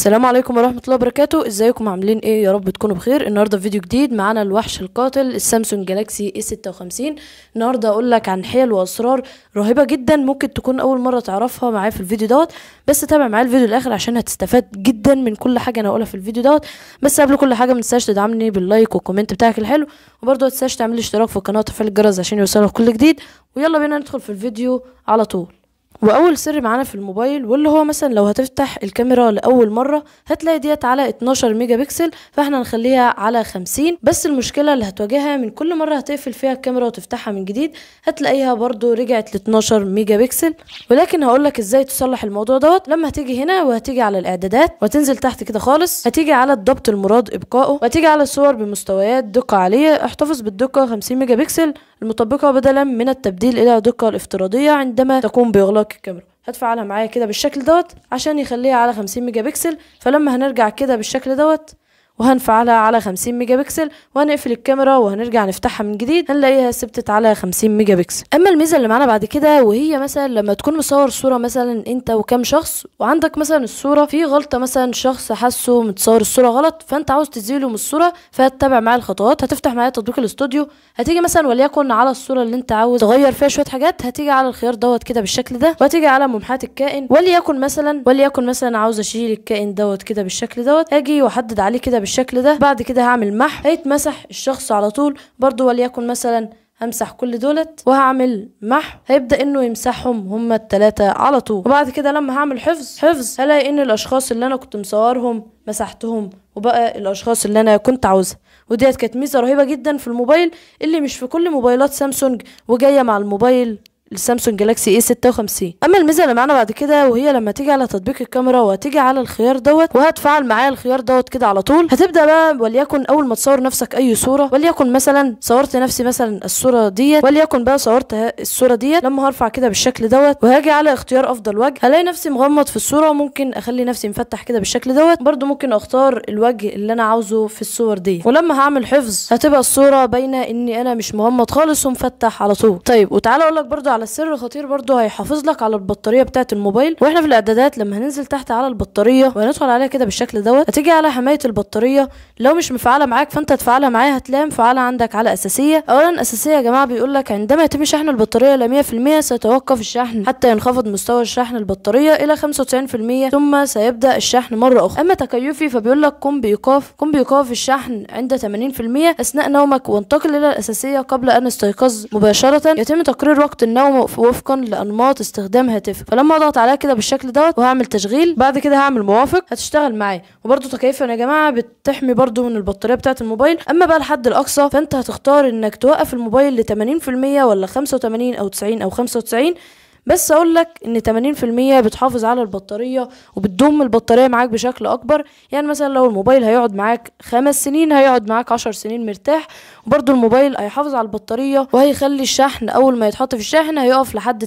السلام عليكم ورحمة الله وبركاته ازيكم عاملين ايه يا رب تكونوا بخير النهاردة في فيديو جديد معانا الوحش القاتل السامسونج جالاكسي اي 56 النهاردة اقول لك عن حيل واسرار رهيبة جدا ممكن تكون اول مرة تعرفها معايا في الفيديو دوت بس تابع معايا الفيديو الاخر عشان هتستفاد جدا من كل حاجة انا هقولها في الفيديو دوت بس قبل كل حاجة متنساش تدعمني باللايك والكومنت بتاعك الحلو وبرضه متنساش تعمل اشتراك في القناة وتفعيل الجرس عشان يوصلك كل جديد ويلا بينا ندخل في الفيديو على طول واول سر معانا في الموبايل واللي هو مثلا لو هتفتح الكاميرا لاول مره هتلاقي ديت على 12 ميجا بكسل فاحنا نخليها على 50 بس المشكله اللي هتواجهها من كل مره هتقفل فيها الكاميرا وتفتحها من جديد هتلاقيها برده رجعت ل 12 ميجا بكسل ولكن هقولك ازاي تصلح الموضوع دوت لما هتيجي هنا وهتيجي على الاعدادات وتنزل تحت كده خالص هتيجي على الضبط المراد ابقائه وهتيجي على الصور بمستويات دقه عاليه احتفظ بالدقه 50 ميجا بكسل المطبقه بدلا من التبديل الى دقه الافتراضيه عندما تكون باغلاق مارك الكاميرا هتفعلها معايا كده بالشكل دوت عشان يخليها على 50 ميجا بكسل فلما هنرجع كده بالشكل دوت وهنفعلها على 50 ميجا بكسل وهنقفل الكاميرا وهنرجع نفتحها من جديد هنلاقيها ثبتت على 50 ميجا بكسل اما الميزه اللي معانا بعد كده وهي مثلا لما تكون مصور صوره مثلا انت وكام شخص وعندك مثلا الصوره في غلطه مثلا شخص حاسه متصور الصوره غلط فانت عاوز تزيله من الصوره فهتتابع معايا الخطوات هتفتح معايا تطبيق الاستوديو هتيجي مثلا وليكن على الصوره اللي انت عاوز تغير فيها شويه حاجات هتيجي على الخيار دوت كده بالشكل ده وهتيجي على ممحات الكائن وليكن مثلا وليكن مثلا عاوز اشيل الكائن دوت كده بالشكل دوت اجي واحدد عليه كده بالشكل ده بعد كده هعمل محو هيتمسح الشخص على طول برضو وليكن مثلا همسح كل دولت وهعمل محو هيبدا انه يمسحهم هما التلاتة على طول وبعد كده لما هعمل حفظ حفظ هلاقي ان الاشخاص اللي انا كنت مصورهم مسحتهم وبقى الاشخاص اللي انا كنت عاوزها وديت كانت ميزه رهيبه جدا في الموبايل اللي مش في كل موبايلات سامسونج وجايه مع الموبايل للسامسونج جالاكسي اي 56 اما الميزه اللي معانا بعد كده وهي لما تيجي على تطبيق الكاميرا وهتيجي على الخيار دوت وهتفعل معايا الخيار دوت كده على طول هتبدا بقى وليكن اول ما تصور نفسك اي صوره وليكن مثلا صورت نفسي مثلا الصوره ديت وليكن بقى صورت الصوره ديت لما هرفع كده بالشكل دوت وهاجي على اختيار افضل وجه هلاقي نفسي مغمض في الصوره وممكن اخلي نفسي مفتح كده بالشكل دوت برده ممكن اختار الوجه اللي انا عاوزه في الصور دي ولما هعمل حفظ هتبقى الصوره باينه اني انا مش مغمض خالص ومفتح على طول طيب وتعالى اقول لك برده على السر خطير برضو هيحافظ لك على البطاريه بتاعه الموبايل واحنا في الاعدادات لما هننزل تحت على البطاريه وهندخل عليها كده بالشكل دوت هتيجي على حمايه البطاريه لو مش مفعله معاك فانت تفعلها معايا هتلاقي مفعله عندك على اساسيه اولا اساسيه يا جماعه بيقول لك عندما يتم شحن البطاريه ل 100% سيتوقف الشحن حتى ينخفض مستوى شحن البطاريه الى 95% ثم سيبدا الشحن مره اخرى اما تكيفي فبيقول لك قم بايقاف قم بايقاف الشحن عند 80% اثناء نومك وانتقل الى الاساسيه قبل ان استيقظ مباشره يتم تقرير وقت النوم وفقا لانماط استخدام هاتفك فلما اضغط عليها كده بالشكل دوت وهعمل تشغيل بعد كده هعمل موافق هتشتغل معايا وبرده تكييف يا جماعه بتحمي برده من البطاريه بتاعه الموبايل اما بقى الحد الاقصى فانت هتختار انك توقف الموبايل ل 80% ولا 85 او 90 او 95 بس اقول لك ان 80% بتحافظ على البطاريه وبتضم البطاريه معاك بشكل اكبر يعني مثلا لو الموبايل هيقعد معاك خمس سنين هيقعد معاك عشر سنين مرتاح وبرده الموبايل هيحافظ على البطاريه وهيخلي الشحن اول ما يتحط في الشاحن هيقف لحد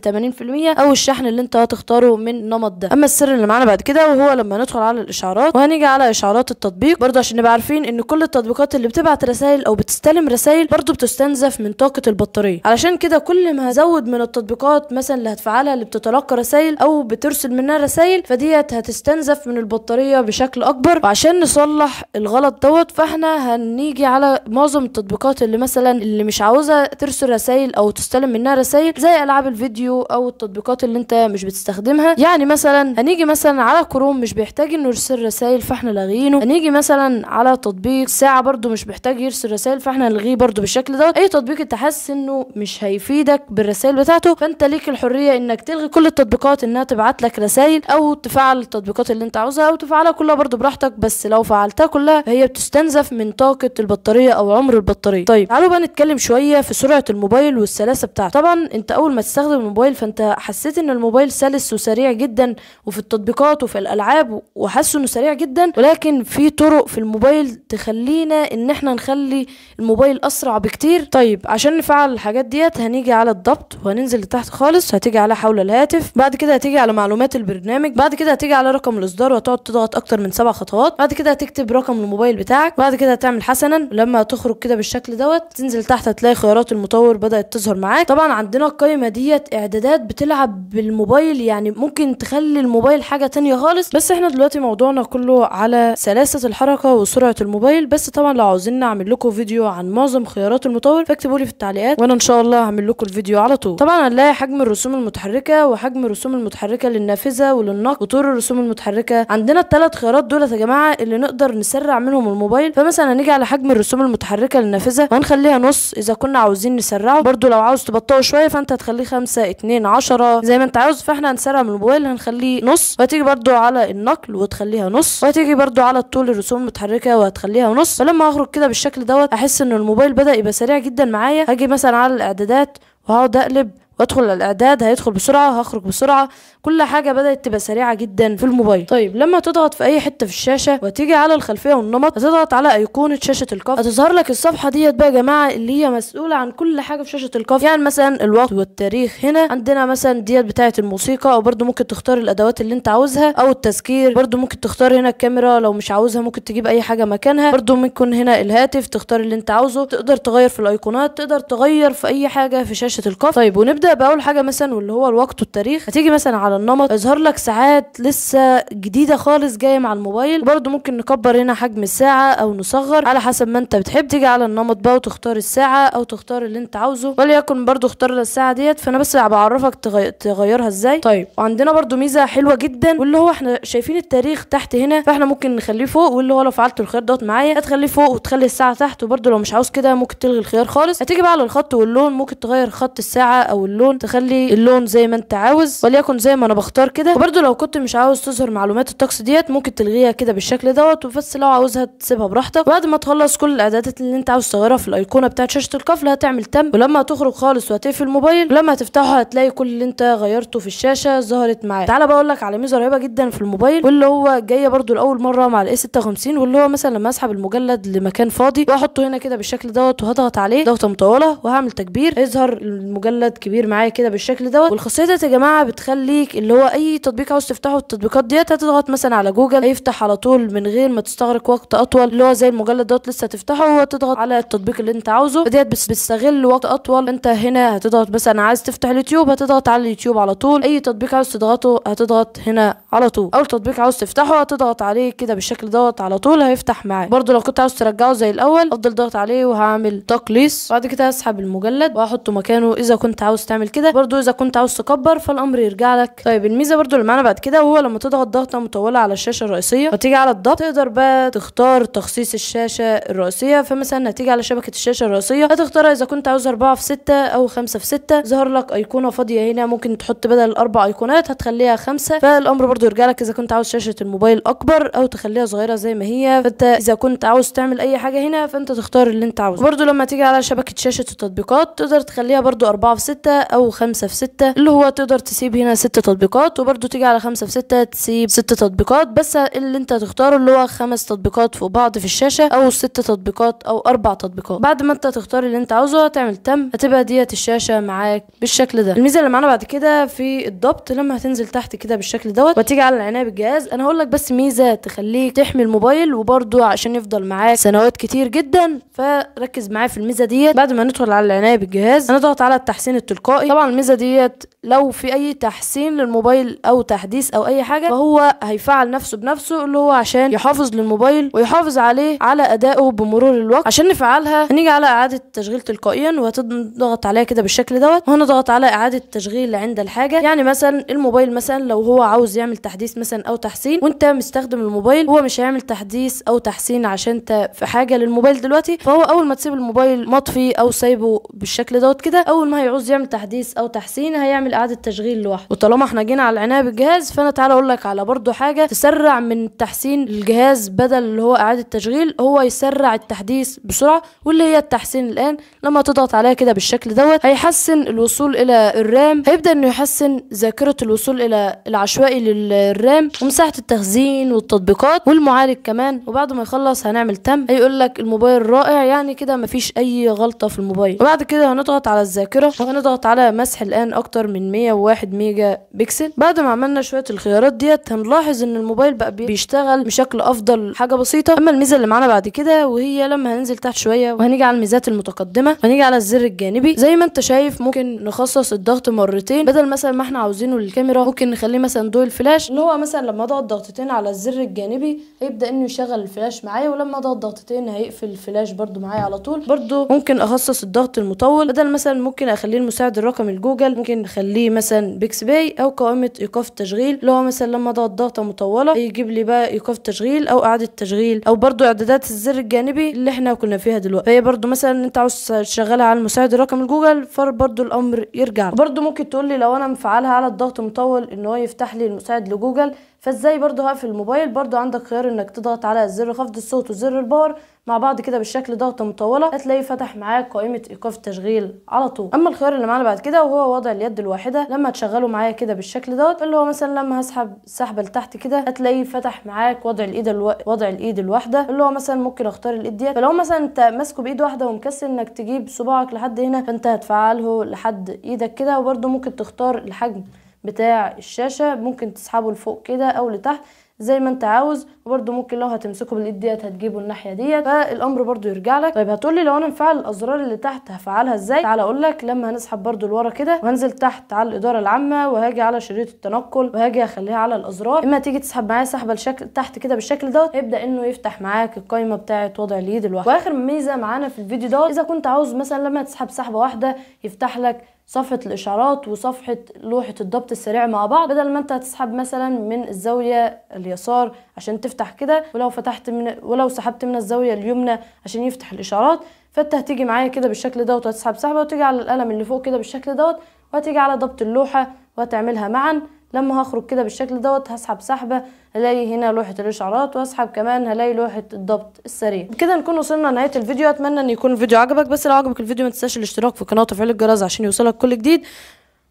80% او الشحن اللي انت هتختاره من النمط ده اما السر اللي معانا بعد كده وهو لما ندخل على الاشعارات وهنيجي على اشعارات التطبيق برضه عشان نبقى عارفين ان كل التطبيقات اللي بتبعت رسائل او بتستلم رسائل برضه بتستنزف من طاقه البطاريه علشان كده كل ما هزود من التطبيقات مثلا اللي متفعله اللي بتتلقى رسائل او بترسل منها رسائل فديت هتستنزف من البطاريه بشكل اكبر وعشان نصلح الغلط دوت فاحنا هنيجي على معظم التطبيقات اللي مثلا اللي مش عاوزه ترسل رسائل او تستلم منها رسائل زي العاب الفيديو او التطبيقات اللي انت مش بتستخدمها يعني مثلا هنيجي مثلا على كروم مش بيحتاج انه يرسل رسائل فاحنا لاغينه هنيجي مثلا على تطبيق ساعه برده مش بيحتاج يرسل رسائل فاحنا نلغيه برده بالشكل دوت اي تطبيق انت حاسس انه مش هيفيدك بالرسائل بتاعته فانت ليك الحريه انك تلغي كل التطبيقات انها تبعت لك رسائل او تفعل التطبيقات اللي انت عاوزها او تفعلها كلها برضو براحتك بس لو فعلتها كلها هي بتستنزف من طاقه البطاريه او عمر البطاريه طيب تعالوا بقى نتكلم شويه في سرعه الموبايل والسلاسه بتاعته طبعا انت اول ما تستخدم الموبايل فانت حسيت ان الموبايل سلس وسريع جدا وفي التطبيقات وفي الالعاب وحاسه انه سريع جدا ولكن في طرق في الموبايل تخلينا ان احنا نخلي الموبايل اسرع بكتير طيب عشان نفعل الحاجات ديت هنيجي على الضبط وهننزل لتحت خالص هتيجي على حول الهاتف بعد كده هتيجي على معلومات البرنامج بعد كده هتيجي على رقم الاصدار وهتقعد تضغط اكتر من سبع خطوات بعد كده هتكتب رقم الموبايل بتاعك بعد كده هتعمل حسنا لما هتخرج كده بالشكل دوت تنزل تحت هتلاقي خيارات المطور بدات تظهر معاك طبعا عندنا القائمه ديت اعدادات بتلعب بالموبايل يعني ممكن تخلي الموبايل حاجه تانية خالص بس احنا دلوقتي موضوعنا كله على سلاسه الحركه وسرعه الموبايل بس طبعا لو عاوزين نعمل لكم فيديو عن معظم خيارات المطور فاكتبوا لي في التعليقات وانا ان شاء الله هعمل لكم الفيديو على طول طبعا هنلاقي حجم الرسوم المتحركه وحجم الرسوم المتحركه للنافذه وللنقل وطول الرسوم المتحركه عندنا الثلاث خيارات دولت يا جماعه اللي نقدر نسرع منهم الموبايل فمثلا هنيجي على حجم الرسوم المتحركه للنافذه وهنخليها نص اذا كنا عاوزين نسرعه برده لو عاوز تبطئه شويه فانت هتخليه خمسة اتنين عشرة زي ما انت عاوز فاحنا هنسرع من الموبايل هنخليه نص وهتيجي برده على النقل وتخليها نص وهتيجي برده على طول الرسوم المتحركه وهتخليها نص فلما اخرج كده بالشكل دوت احس ان الموبايل بدا يبقى سريع جدا معايا هاجي مثلا على الاعدادات وهقعد اقلب بدخل الاعداد هيدخل بسرعه هخرج بسرعه كل حاجه بدات تبقى سريعه جدا في الموبايل طيب لما تضغط في اي حته في الشاشه وتيجي على الخلفيه والنمط هتضغط على ايقونه شاشه الكف هتظهر لك الصفحه ديت بقى يا جماعه اللي هي مسؤوله عن كل حاجه في شاشه الكف يعني مثلا الوقت والتاريخ هنا عندنا مثلا ديت بتاعه الموسيقى او برده ممكن تختار الادوات اللي انت عاوزها او التذكير برده ممكن تختار هنا الكاميرا لو مش عاوزها ممكن تجيب اي حاجه مكانها برده ممكن هنا الهاتف تختار اللي انت عاوزه تقدر تغير في الايقونات تقدر تغير في اي حاجه في شاشه الكف طيب ونبدا باول حاجه مثلا واللي هو الوقت والتاريخ هتيجي مثلا على النمط يظهر لك ساعات لسه جديده خالص جايه مع الموبايل برضو ممكن نكبر هنا حجم الساعه او نصغر على حسب ما انت بتحب تيجي على النمط بقى وتختار الساعه او تختار اللي انت عاوزه وليكن برضو اختار الساعه ديت فانا بس بعرفك تغي... تغيرها ازاي طيب وعندنا برضو ميزه حلوه جدا واللي هو احنا شايفين التاريخ تحت هنا فاحنا ممكن نخليه فوق واللي هو لو فعلت الخيار دوت معايا هتخليه فوق وتخلي الساعه تحت وبرضو لو مش عاوز كده ممكن تلغي الخيار خالص هتيجي بقى على الخط واللون ممكن تغير خط الساعه او اللون تخلي اللون زي ما انت عاوز وليكن زي ما انا بختار كده وبرده لو كنت مش عاوز تظهر معلومات الطقس ديت ممكن تلغيها كده بالشكل دوت وبس لو عاوزها تسيبها براحتك بعد ما تخلص كل الاعدادات اللي انت عاوز تغيرها في الايقونه بتاعت شاشه القفل هتعمل تم ولما هتخرج خالص وهتقفل الموبايل ولما هتفتحه هتلاقي كل اللي انت غيرته في الشاشه ظهرت معاك تعالى بقول لك على ميزه رهيبه جدا في الموبايل واللي هو جايه برده لاول مره مع الاي 56 واللي هو مثلا لما اسحب المجلد لمكان فاضي واحطه هنا كده بالشكل دوت وهضغط عليه ضغطه مطوله وهعمل تكبير هيظهر المجلد كبير كبير معايا كده بالشكل دوت والخاصيه ديت يا جماعه بتخليك اللي هو اي تطبيق عاوز تفتحه التطبيقات ديت هتضغط مثلا على جوجل هيفتح على طول من غير ما تستغرق وقت اطول اللي هو زي المجلد دوت لسه هتفتحه وتضغط على التطبيق اللي انت عاوزه فديت بتستغل وقت اطول انت هنا هتضغط مثلا عايز تفتح اليوتيوب هتضغط على اليوتيوب على طول اي تطبيق عاوز تضغطه هتضغط هنا على طول اول تطبيق عاوز تفتحه هتضغط عليه كده بالشكل دوت على طول هيفتح معاك برده لو كنت عاوز ترجعه زي الاول افضل ضغط عليه وهعمل تقليص بعد كده هسحب المجلد واحطه مكانه اذا كنت عاوز تعمل كده برضو اذا كنت عاوز تكبر فالامر يرجع لك طيب الميزه برضو اللي معانا بعد كده هو لما تضغط ضغطه مطوله على الشاشه الرئيسيه وتيجي على الضغط تقدر بقى تختار تخصيص الشاشه الرئيسيه فمثلا هتيجي على شبكه الشاشه الرئيسيه هتختارها اذا كنت عاوز 4 في 6 او 5 في 6 ظهر لك ايقونه فاضيه هنا ممكن تحط بدل الاربع ايقونات هتخليها 5 فالامر برضو يرجع لك اذا كنت عاوز شاشه الموبايل اكبر او تخليها صغيره زي ما هي فانت اذا كنت عاوز تعمل اي حاجه هنا فانت تختار اللي انت عاوزه برضو لما تيجي على شبكه شاشه التطبيقات تقدر تخليها برضو 4 في 6 أو خمسة في ستة اللي هو تقدر تسيب هنا ستة تطبيقات وبرده تيجي على خمسة في ستة تسيب ستة تطبيقات بس اللي انت تختاره اللي هو خمس تطبيقات فوق بعض في الشاشة أو ستة تطبيقات أو أربع تطبيقات بعد ما انت تختار اللي انت عاوزه تعمل تم هتبقى ديت الشاشة معاك بالشكل ده الميزة اللي معانا بعد كده في الضبط لما هتنزل تحت كده بالشكل دوت وتيجي على العناية بالجهاز أنا هقول لك بس ميزة تخليك تحمي الموبايل وبرده عشان يفضل معاك سنوات كتير جدا فركز معايا في الميزة ديت بعد ما ندخل على العناية بالجهاز هنضغط على التحسين التلقائي تلقائي طبعا الميزه ديت لو في اي تحسين للموبايل او تحديث او اي حاجه فهو هيفعل نفسه بنفسه اللي هو عشان يحافظ للموبايل ويحافظ عليه على ادائه بمرور الوقت عشان نفعلها هنيجي على اعاده التشغيل تلقائيا وهتضغط عليها كده بالشكل دوت وهنضغط على اعاده تشغيل عند الحاجه يعني مثلا الموبايل مثلا لو هو عاوز يعمل تحديث مثلا او تحسين وانت مستخدم الموبايل هو مش هيعمل تحديث او تحسين عشان انت في حاجه للموبايل دلوقتي فهو اول ما تسيب الموبايل مطفي او سايبه بالشكل دوت كده اول ما هيعوز يعمل تحديث تحديث او تحسين هيعمل اعاده تشغيل لوحده وطالما احنا جينا على العنايه بالجهاز فانا تعالى اقول لك على برضو حاجه تسرع من تحسين الجهاز بدل اللي هو اعاده تشغيل هو يسرع التحديث بسرعه واللي هي التحسين الان لما تضغط عليها كده بالشكل دوت هيحسن الوصول الى الرام هيبدا انه يحسن ذاكره الوصول الى العشوائي للرام ومساحه التخزين والتطبيقات والمعالج كمان وبعد ما يخلص هنعمل تم هيقول لك الموبايل رائع يعني كده مفيش اي غلطه في الموبايل وبعد كده هنضغط على الذاكره وهنضغط على على مسح الآن أكتر من 101 ميجا بكسل بعد ما عملنا شوية الخيارات ديت هنلاحظ إن الموبايل بقى بيشتغل بشكل أفضل حاجة بسيطة أما الميزة اللي معانا بعد كده وهي لما هننزل تحت شوية وهنيجي على الميزات المتقدمة هنيجي على الزر الجانبي زي ما أنت شايف ممكن نخصص الضغط مرتين بدل مثلا ما احنا عاوزينه للكاميرا ممكن نخليه مثلا دول فلاش اللي هو مثلا لما اضغط ضغطتين على الزر الجانبي هيبدا انه يشغل الفلاش معايا ولما اضغط ضغطتين هيقفل الفلاش برده معايا على طول برده ممكن اخصص الضغط المطول بدل مثلا ممكن اخليه المساعد الرقم الجوجل ممكن نخليه مثلا بيكس باي او قائمه ايقاف تشغيل اللي هو مثلا لما اضغط ضغطه مطوله يجيب لي بقى ايقاف تشغيل او اعاده تشغيل او برضو اعدادات الزر الجانبي اللي احنا كنا فيها دلوقتي فهي برضو مثلا انت عاوز تشغلها على المساعد الرقم الجوجل فبرضو الامر يرجع برضو ممكن تقول لي لو انا مفعلها على الضغط مطول ان هو يفتح لي المساعد لجوجل فازاي برضو هقفل الموبايل برضو عندك خيار انك تضغط على زر خفض الصوت وزر الباور مع بعض كده بالشكل ضغطة مطولة هتلاقي فتح معاك قائمة ايقاف تشغيل على طول اما الخيار اللي معانا بعد كده وهو وضع اليد الواحدة لما تشغله معايا كده بالشكل دوت اللي هو مثلا لما هسحب سحبة لتحت كده هتلاقيه فتح معاك وضع الايد الو... وضع الايد الواحدة اللي هو مثلا ممكن اختار الايد ديت فلو مثلا انت ماسكه بايد واحدة ومكسل انك تجيب صباعك لحد هنا فانت هتفعله لحد ايدك كده وبرده ممكن تختار الحجم بتاع الشاشة ممكن تسحبه لفوق كده او لتحت زي ما انت عاوز وبرده ممكن لو هتمسكه بالايد ديت هتجيبه الناحيه ديت فالامر برده يرجع لك طيب هتقولي لو انا مفعل الازرار اللي تحت هفعلها ازاي تعالى اقول لك لما هنسحب برده لورا كده وهنزل تحت على الاداره العامه وهاجي على شريط التنقل وهاجي اخليها على الازرار اما تيجي تسحب معايا سحبه لشكل تحت كده بالشكل دوت هيبدا انه يفتح معاك القايمه بتاعه وضع اليد الواحد واخر ميزه معانا في الفيديو دوت اذا كنت عاوز مثلا لما تسحب سحبه واحده يفتح لك صفحة الإشعارات وصفحة لوحة الضبط السريع مع بعض بدل ما أنت هتسحب مثلا من الزاوية اليسار عشان تفتح كده ولو فتحت من ولو سحبت من الزاوية اليمنى عشان يفتح الإشعارات فأنت هتيجي معايا كده بالشكل دوت وهتسحب سحبة وتيجي على القلم اللي فوق كده بالشكل دوت وهتيجي على ضبط اللوحة وهتعملها معا لما هخرج كده بالشكل دوت هسحب سحبه هلاقي هنا لوحه الاشعارات واسحب كمان هلاقي لوحه الضبط السريع بكده نكون وصلنا لنهايه الفيديو اتمنى ان يكون الفيديو عجبك بس لو عجبك الفيديو ما تنساش الاشتراك في القناه وتفعيل الجرس عشان يوصلك كل جديد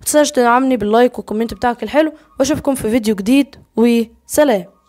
ما تنساش تدعمني باللايك والكومنت بتاعك الحلو واشوفكم في فيديو جديد وسلام